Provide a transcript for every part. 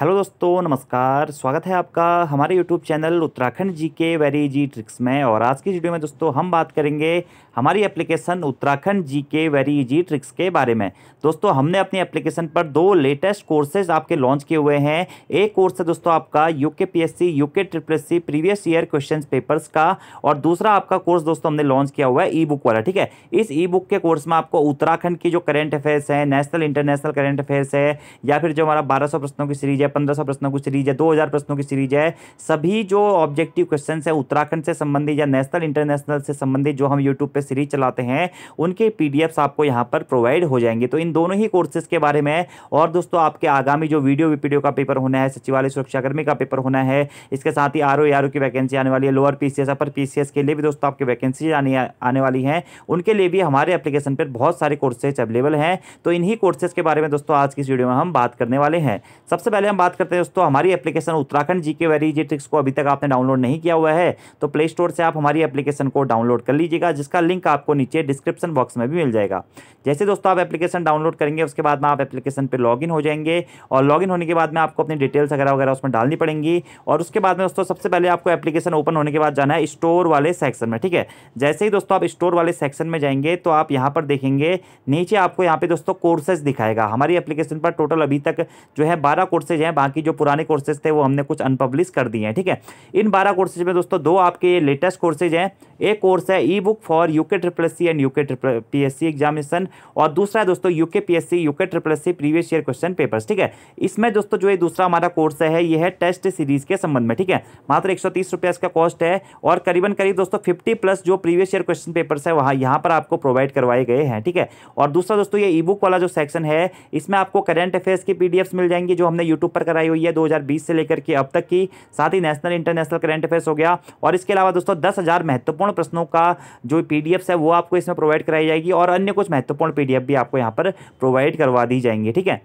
hello दोस्तों नमस्कार स्वागत है आपका हमारे यूट्यूब चैनल उत्तराखंड जी के वेरी जी ट्रिक्स में और आज की वीडियो में दोस्तों हम बात करेंगे हमारी एप्लीकेशन उत्तराखंड जी के वेरी जी ट्रिक्स के बारे में दोस्तों हमने अपनी एप्लीकेशन पर दो लेटेस्ट कोर्सेज आपके लॉन्च किए हुए हैं एक कोर्स है दोस्तों आपका U K P S C U K triple C previous year question papers का और दूसरा आपका कोर्स दोस्तों हमने लॉन्च किया हुआ है ई बुक वाला ठीक है इस ई बुक के कोर्स में आपको उत्तराखंड की जो करेंट अफेयर्स है नेशनल इंटरनेशनल करेंट अफेयर्स है या फिर जो हमारा बारह प्रश्नों की सीरीज है पंद्रह सौ प्रश्नों की सीरीज है दो हज़ार प्रश्नों की सीरीज है सभी जो ऑब्जेक्टिव क्वेश्चन है उत्तराखंड से संबंधित या नेशनल इंटरनेशनल से संबंधित जो हम यूट्यूब पर सीरीज चलाते हैं उनके पी आपको यहाँ पर प्रोवाइड हो जाएंगे तो इन दोनों ही कोर्सेज के बारे में और दोस्तों आपके आगामी जो वीडियो वीपीडियो का पेपर होना है सचिवालय सुरक्षाकर्मी का पेपर होना है इसके साथ ही आर ओ आर ओ की वैकेंसी आने वाली है लोअर पी अपर पी के लिए भी दोस्तों आपकी वैकेंसी आने आने वाली हैं उनके लिए भी हमारे एप्लीकेशन पर बहुत सारे कोर्सेज अवेलेबल हैं तो इन्हीं कोर्सेज के बारे में दोस्तों आज की इस वीडियो में हम बात करने वाले हैं सबसे पहले हम बात करते हैं दोस्तों हमारी एप्लीकेशन उत्तराखंड जी के वेरीजेटिक्स को अभी तक आपने डाउनलोड नहीं किया हुआ है तो प्ले स्टोर से आप हमारी एप्लीकेशन को डाउनलोड कर लीजिएगा जिसका लिंक आपको नीचे डिस्क्रिप्शन बॉक्स में भी मिल जाएगा जैसे दोस्तों आप एप्लीकेशन डाउनलोड करेंगे उसके बाद में आप एप्लीकेशन पर लॉग हो जाएंगे और लॉगिन होने के बाद में आपको अपनी डिटेल्स वगैरह वगैरह उसमें डालनी पड़ेंगी और उसके बाद में दोस्तों सबसे पहले आपको एप्लीकेशन ओपन होने के बाद जाना है स्टोर वाले सेक्शन में ठीक है जैसे ही दोस्तों आप स्टोर वाले सेक्शन में जाएंगे तो आप यहाँ पर देखेंगे नीचे आपको यहाँ पे दोस्तों कोर्सेज दिखाएगा हमारी एप्लीकेशन पर टोटल अभी तक जो है बारह कोर्सेज हैं बाकी जो पुराने कोर्सेज थे वो हमने कुछ अनपब्लिश कर दिए हैं ठीक है इन बारह कोर्सेज में दोस्तों दो आपके ये लेटेस्ट कोर्सेज हैं एक कोर्स है e book for UK triple C and UK triple P S C examination और दूसरा है दोस्तों U K P S C UK triple C previous year question papers ठीक है इसमें दोस्तों जो ये दूसरा हमारा कोर्स है ये है टेस्ट सीरीज के संबंध में ठीक है मात्र एक सौ इसका कॉस्ट है और करीबन करीब दोस्तों फिफ्टी प्लस जो प्रीवियस ईयर क्वेश्चन पेपर्स है वहाँ यहाँ पर आपको प्रोवाइड करवाए गए हैं ठीक है और दूसरा दोस्तों ये ई बुक वाला जो सेक्शन है इसमें आपको करेंट अफेयर्स की पी मिल जाएंगी जो हमने यूट्यूब ऊपर कराई हुई है 2020 से लेकर के अब तक की साथ ही नेशनल इंटरनेशनल करंट अफेयर्स हो गया और इसके अलावा दोस्तों दस हज़ार महत्वपूर्ण प्रश्नों का जो पी है वो आपको इसमें प्रोवाइड कराई जाएगी और अन्य कुछ महत्वपूर्ण पी भी आपको यहाँ पर प्रोवाइड करवा दी जाएंगी ठीक है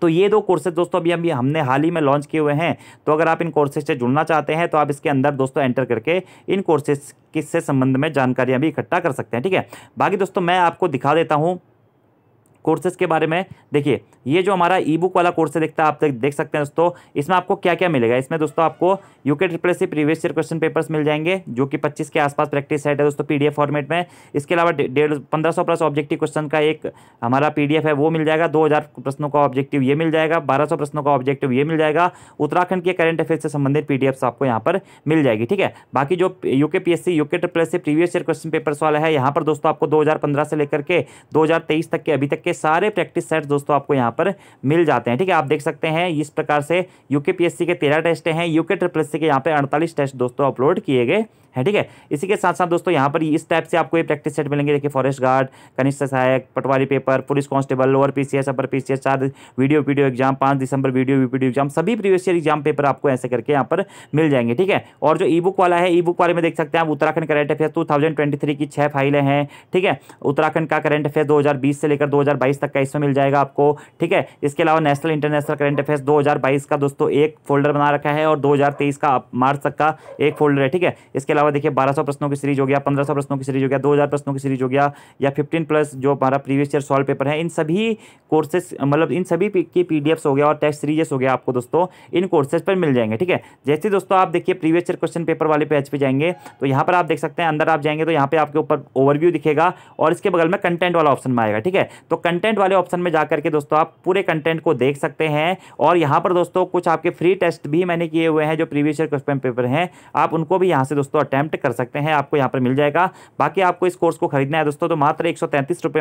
तो ये दो कोर्सेज दोस्तों अभी हम हमने हाल ही में लॉन्च किए हुए हैं तो अगर आप इन कोर्सेज से जुड़ना चाहते हैं तो आप इसके अंदर दोस्तों एंटर करके इन कोर्सेज किससे संबंध में जानकारियां भी इकट्ठा कर सकते हैं ठीक है बाकी दोस्तों मैं आपको दिखा देता हूँ कोर्सेज के बारे में देखिए ये जो हमारा ई बुक वाला कोर्स है देखता है आप देख सकते हैं दोस्तों इसमें आपको क्या क्या मिलेगा इसमें दोस्तों आपको UK triple C previous year question papers मिल जाएंगे जो कि पच्चीस के आसपास प्रैक्टिस सेट है दोस्तों पीडीएफ फॉर्मेट में इसके अलावा डेढ़ पंद्रह सौ प्लस ऑब्जेक्टिव क्वेश्चन का एक हमारा पीडीएफ है वो मिल जाएगा दो हज़ार प्रश्नों का ऑब्जेक्टिव ये मिल जाएगा बारह सौ प्रश्नों का ऑब्जेक्टिव ये मिल जाएगा उत्तराखंड के करंट अफेयर से संबंधित पी आपको यहाँ पर मिल जाएगी ठीक है बाकी जो UK PSC UK triple C previous year question papers वाला है यहाँ पर दोस्तों आपको दो से लेकर के दो तक के अभी तक के के सारे प्रैक्टिस सेट दोस्तों आपको यहाँ पर मिल जाते हैं ठीक है आप देख सकते हैं इस प्रकार से यूके पी के तेरह टेस्ट हैं यूके ट्रिपल के यहाँ पर अड़तालीस टेस्ट दोस्तों अपलोड किए गए हैं ठीक है इसी के साथ साथ दोस्तों यहाँ पर इस टाइप से आपको ये प्रैक्टिस सेट मिलेंगे देखिए फॉरेस्ट गार्ड कनिष्ठ सहायक patwari paper police constable lower PCS upper PCS चार वीडियो वीडियो एग्जाम पाँच दिसंबर वीडियो वीडियो एग्जाम सभी प्रीवियस ईयर एग्जाम पेपर आपको ऐसे करके यहाँ पर मिल जाएंगे ठीक है और जो ई बुक वाला है ई बुक वाले में देख सकते हैं आप उत्तराखंड करंट अफेयर टू की छः फाइलें हैं ठीक है उत्तराखंड का करंट अफेयर दो से लेकर दो 2022 तक का इसमें मिल जाएगा आपको ठीक है इसके अलावा नेशनल इंटरनेशनल करेंट अफेयर्स 2022 का दोस्तों एक फोल्डर बना रखा है और 2023 का मार्च तक का एक फोल्डर है ठीक है इसके अलावा देखिए 1200 प्रश्नों की सीरीज हो गया 1500 प्रश्नों की सीरीज हो गया 2000 प्रश्नों की सीरीज हो गया या फिफ्टीन प्लस जो हमारा प्रीवियस ईयर सॉल्व पेपर है इन सभी कोर्सेज मतलब इन सभी की पी हो गया और टेस्ट सीरीज हो गया आपको दोस्तों इन कोर्सेज पर मिल जाएंगे ठीक है जैसे दोस्तों आप देखिए प्रीवियस ईयर क्वेश्चन पेपर वाले पेज पर जाएंगे तो यहाँ पर आप देख सकते हैं अंदर आप जाएंगे तो यहाँ पे आपके ऊपर ओवरव्यू दिखेगा और इसके बगल में कंटेंट वाला ऑप्शन में आएगा ठीक है तो कंटेंट वाले ऑप्शन में जाकर के दोस्तों आप पूरे कंटेंट को देख सकते हैं और यहाँ पर दोस्तों कुछ आपके फ्री टेस्ट भी मैंने किए हुए हैं जो प्रीवियस ईयर क्वेश्चन पेपर हैं आप उनको भी यहाँ से दोस्तों अटैम्प्ट कर सकते हैं आपको यहाँ पर मिल जाएगा बाकी आपको इस कोर्स को खरीदना है दोस्तों तो मात्र एक सौ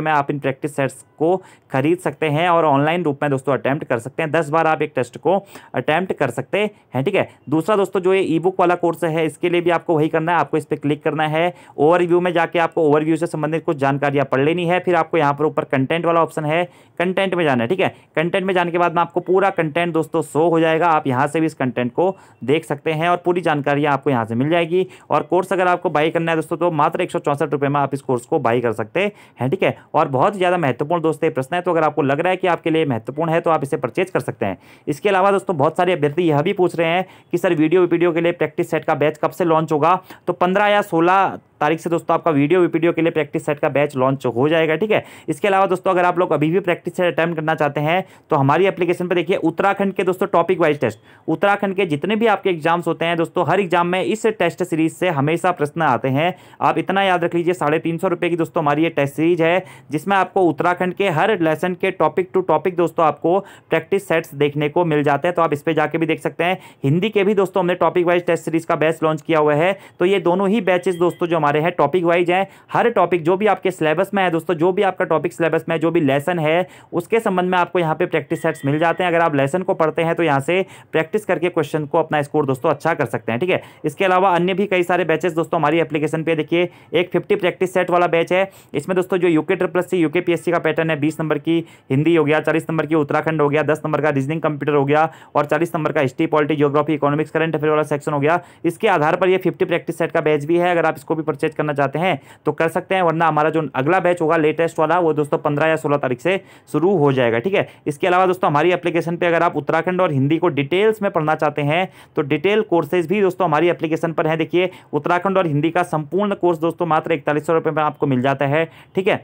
में आप इन प्रैक्टिस सेट्स को खरीद सकते हैं और ऑनलाइन रूप में दोस्तों अटैम्प्ट कर सकते हैं दस बार आप एक टेस्ट को अटैम्प्ट कर सकते हैं ठीक है दूसरा दोस्तों जो ये ई बुक वाला कोर्स है इसके लिए भी आपको वही करना है आपको इस पर क्लिक करना है ओवरव्यू में जाके आपको ओवरव्यू से संबंधित कुछ जानकारियाँ पढ़ लेनी है फिर आपको यहाँ पर ऊपर कंटेंट वाला दूसरा ऑप्शन है कंटेंट में जाना है ठीक है कंटेंट में जाने के बाद में आपको पूरा कंटेंट दोस्तों शो हो जाएगा आप यहाँ से भी इस कंटेंट को देख सकते हैं और पूरी जानकारी आपको यहाँ से मिल जाएगी और कोर्स अगर आपको बाई करना है दोस्तों तो मात्र एक में आप इस कोर्स को बाई कर सकते हैं ठीक है और बहुत ज़्यादा महत्वपूर्ण दोस्तों प्रश्न है तो अगर आपको लग रहा है कि आपके लिए महत्वपूर्ण है तो आप इसे परचेज कर सकते हैं इसके अलावा दोस्तों बहुत सारे अभ्यर्थी यह भी पूछ रहे हैं कि सर वीडियो वीडियो के लिए प्रैक्टिस सेट का बैच कब से लॉन्च होगा तो पंद्रह या सोलह तारीख से दोस्तों आपका वीडियो वीडियो के लिए प्रैक्टिस सेट का बैच लॉन्च हो जाएगा ठीक है इसके अलावा दोस्तों अगर आप लोग अभी भी प्रैक्टिस सेट अटैम्प्ट करना चाहते हैं तो हमारी एप्लीकेशन पर देखिए उत्तराखंड के दोस्तों टॉपिक वाइज टेस्ट उत्तराखंड के जितने भी आपके एग्जाम्स होते हैं दोस्तों हर एग्जाम में इस टेस्ट सीरीज से हमेशा प्रश्न आते हैं आप इतना याद रख लीजिए साढ़े तीन सौ रुपये की दोस्तों हमारी ये टेस्ट सीरीज है जिसमें आपको उत्तराखंड के हर लेसन के टॉपिक टू टॉपिक दोस्तों आपको प्रैक्टिस सेट्स देखने को मिल जाते हैं तो आप इस पर जाके भी देख सकते हैं हिंदी के भी दोस्तों हमने टॉपिक वाइज टेस्ट सीरीज का बेस्ट लॉन्च किया हुआ है तो ये दोनों ही बैचेस दोस्तों जो हमारे हमारे हैं टॉपिक वाइज हैं हर टॉपिक जो भी आपके सिलेबस में है दोस्तों जो भी आपका टॉपिक सिलेबस में है जो भी लेसन है उसके संबंध में आपको यहाँ पे प्रैक्टिस सेट्स मिल जाते हैं अगर आप लेसन को पढ़ते हैं तो यहाँ से प्रैक्टिस करके क्वेश्चन को अपना स्कोर दोस्तों अच्छा कर सकते हैं ठीक है इसके अलावा अन्य भी कई सारे बैचेस दोस्तों हमारी एप्लीकेशन पर देखिए एक फिफ्टी प्रैक्टिस सेट वाला बैच है इसमें दोस्तों जो UK triple C UK P का पैटर्न है बीस नंबर की हिंदी हो गया चालीस नंबर की उत्तराखंड हो गया दस नंबर का रीजनिंग कंप्यूटर हो गया और चालीस नंबर का history polity geography economics current affair वाला सेक्शन हो गया इसके आधार पर यह फिफ्टी प्रैक्टिस सेट का बैच भी है अगर आप इसको भी परचेज करना चाहते हैं तो कर सकते हैं वरना हमारा जो अगला बैच होगा लेटेस्ट वाला वो दोस्तों पंद्रह या सोलह तारीख से शुरू हो जाएगा ठीक है इसके अलावा दोस्तों हमारी एप्लीकेशन पर अगर आप उत्तराखंड और हिंदी को डिटेल्स में पढ़ना चाहते हैं तो डिटेल कोर्सेज भी दोस्तों हमारी एप्लीकेशन पर है देखिए उत्तराखंड और हिंदी का संपूर्ण कोर्स दोस्तों मात्र इकतालीस सौ में आपको मिल जाता है ठीक है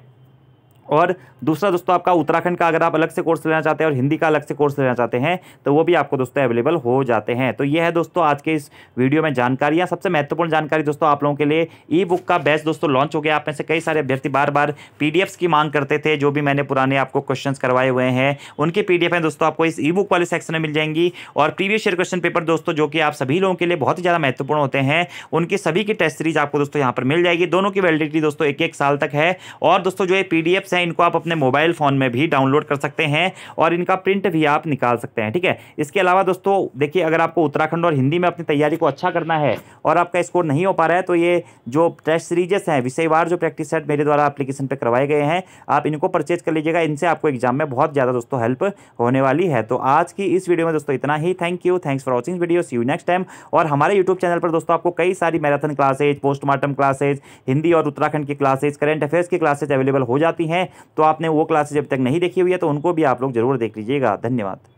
और दूसरा दोस्तों आपका उत्तराखंड का अगर आप अलग से कोर्स लेना चाहते हैं और हिंदी का अलग से कोर्स लेना चाहते हैं तो वो भी आपको दोस्तों अवेलेबल हो जाते हैं तो ये है दोस्तों आज के इस वीडियो में जानकारियाँ सबसे महत्वपूर्ण जानकारी दोस्तों आप लोगों के लिए ई बुक का बेस्ट दोस्तों लॉन्च हो गया आप में से कई सारे अभ्यर्थी बार बार पी की मांग करते थे जो भी मैंने पुराने आपको क्वेश्चन करवाए हुए हैं उनकी पी डी दोस्तों आपको इस ई बुक वाले सेक्शन में मिल जाएंगी और प्रीवियस ईयर क्वेश्चन पेपर दोस्तों जो कि आप सभी लोगों के लिए बहुत ही ज़्यादा महत्वपूर्ण होते हैं उनकी सभी की टेस्ट सीरीज आपको दोस्तों यहाँ पर मिल जाएगी दोनों की वैलिडिटी दोस्तों एक एक साल तक है और दोस्तों जो ये पी हैं इनको आप अपने मोबाइल फ़ोन में भी डाउनलोड कर सकते हैं और इनका प्रिंट भी आप निकाल सकते हैं ठीक है इसके अलावा दोस्तों देखिए अगर आपको उत्तराखंड और हिंदी में अपनी तैयारी को अच्छा करना है और आपका स्कोर नहीं हो पा रहा है तो ये जो टेस्ट सीरीजेस हैं विषयवार जो प्रैक्टिस सेट मेरे द्वारा एप्लीकेशन पर करवाए गए हैं आप इनको परचेज कर लीजिएगा इनसे आपको एग्जाम में बहुत ज़्यादा दोस्तों हेल्प होने वाली है तो आज की इस वीडियो में दोस्तों इतना ही thank you thanks for watching video see you next time और हमारे यूट्यूब चैनल पर दोस्तों आपको कई सारी marathon classes postmortem classes Hindi और उत्तराखंड की क्लासेज करेंट अफेयर्स की क्लासेज अवेलेबल हो जाती हैं तो आपने वो क्लासेज जब तक नहीं देखी हुई है तो उनको भी आप लोग जरूर देख लीजिएगा धन्यवाद